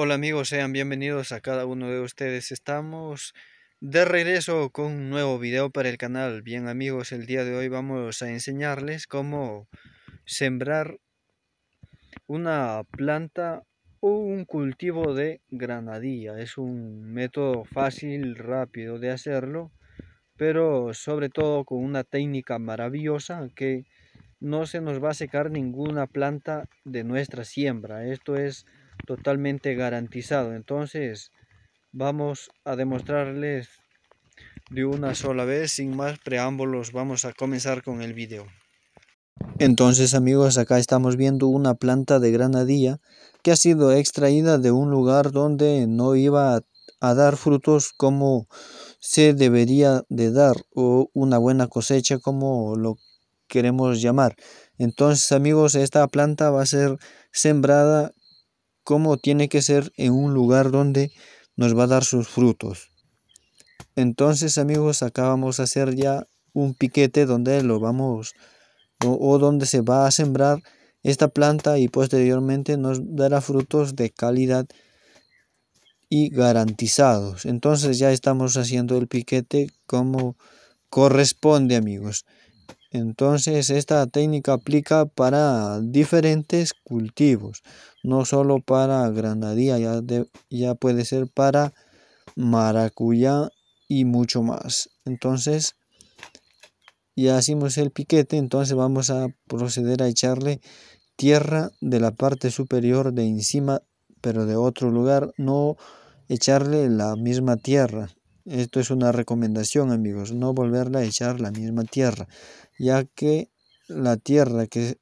Hola amigos, sean bienvenidos a cada uno de ustedes. Estamos de regreso con un nuevo video para el canal. Bien amigos, el día de hoy vamos a enseñarles cómo sembrar una planta o un cultivo de granadilla. Es un método fácil, rápido de hacerlo, pero sobre todo con una técnica maravillosa que no se nos va a secar ninguna planta de nuestra siembra. Esto es totalmente garantizado. Entonces vamos a demostrarles de una sola vez, sin más preámbulos, vamos a comenzar con el video. Entonces amigos, acá estamos viendo una planta de granadilla que ha sido extraída de un lugar donde no iba a, dar frutos como se debería de dar o una buena cosecha como lo queremos llamar. Entonces amigos, esta planta va a ser sembrada como tiene que ser en un lugar donde nos va a dar sus frutos. Entonces amigos, acá vamos a hacer ya un piquete donde lo vamos o, o donde se va a sembrar esta planta y posteriormente nos dará frutos de calidad y garantizados. Entonces ya estamos haciendo el piquete como corresponde amigos. Entonces esta técnica aplica para diferentes cultivos, no solo para granadilla, ya, puede ser para maracuyá y mucho más. Entonces ya hacemos el piquete, entonces vamos a proceder a echarle tierra de la parte superior de encima, pero de otro lugar, no echarle la misma tierra esto es una recomendación, amigos, no volverle a echar la misma tierra, ya que la tierra que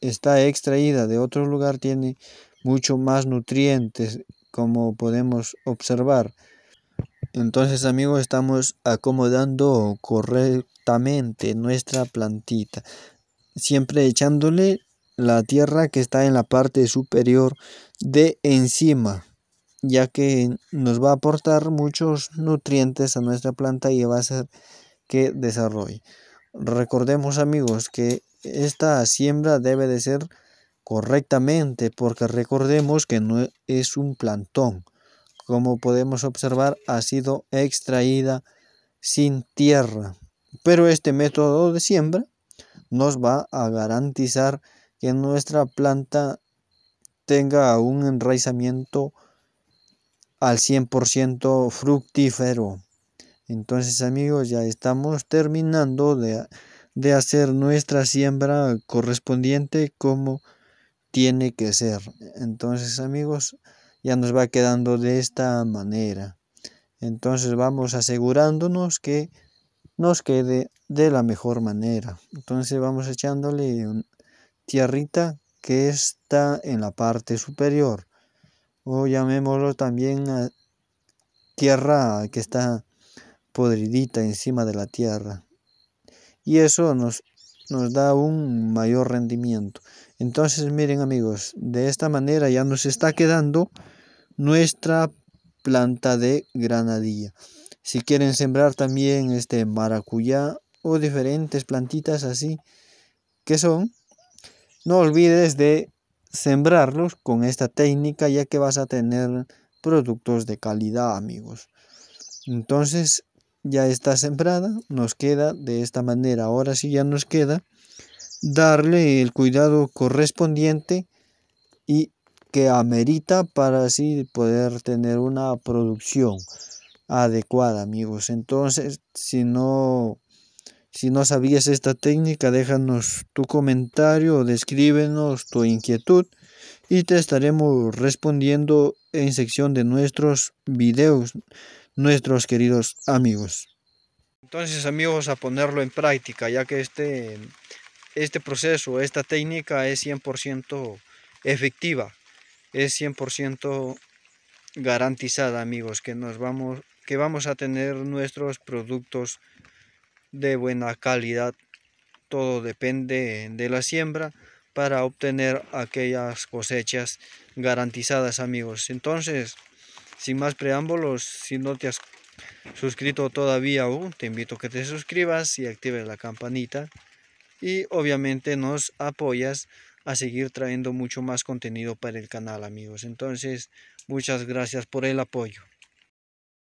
está extraída de otro lugar tiene mucho más nutrientes, como podemos observar. Entonces, amigos, estamos acomodando correctamente nuestra plantita, siempre echándole la tierra que está en la parte superior de encima ya que nos va a aportar muchos nutrientes a nuestra planta y va a hacer que desarrolle. Recordemos amigos que esta siembra debe de ser correctamente porque recordemos que no e, es un plantón. Como podemos observar ha sido extraída sin tierra. Pero este método de siembra nos va a garantizar que nuestra planta tenga un enraizamiento al 100% fructífero. Entonces amigos, ya estamos terminando de, hacer nuestra siembra correspondiente como tiene que ser. Entonces amigos, ya nos va quedando de esta manera. Entonces vamos asegurándonos que nos quede de la mejor manera. Entonces vamos echándole tierrita que está en la parte superior o llamémoslo también a tierra que está podridita encima de la tierra. Y eso nos, nos da un mayor rendimiento. Entonces, miren amigos, de esta manera ya nos está quedando nuestra planta de granadilla. Si quieren sembrar también este maracuyá o diferentes plantitas así que son, no olvides de sembrarlos con esta técnica ya que vas a tener productos de calidad amigos entonces ya está sembrada nos queda de esta manera ahora sí ya nos queda darle el cuidado correspondiente y que amerita para así poder tener una producción adecuada amigos entonces si no si no sabías esta técnica, déjanos tu comentario o descríbenos tu inquietud y te estaremos respondiendo en sección de nuestros videos, nuestros queridos amigos. Entonces amigos, a ponerlo en práctica, ya que este, este proceso, esta técnica es 100% efectiva, es 100% garantizada amigos, que, nos vamos, que vamos a tener nuestros productos de buena calidad. Todo depende de la siembra para obtener aquellas cosechas garantizadas amigos. Entonces, sin más preámbulos, si no te has suscrito todavía aún, te invito a que te suscribas y actives la campanita. Y obviamente nos apoyas a seguir trayendo mucho más contenido para el canal amigos. Entonces, muchas gracias por el apoyo.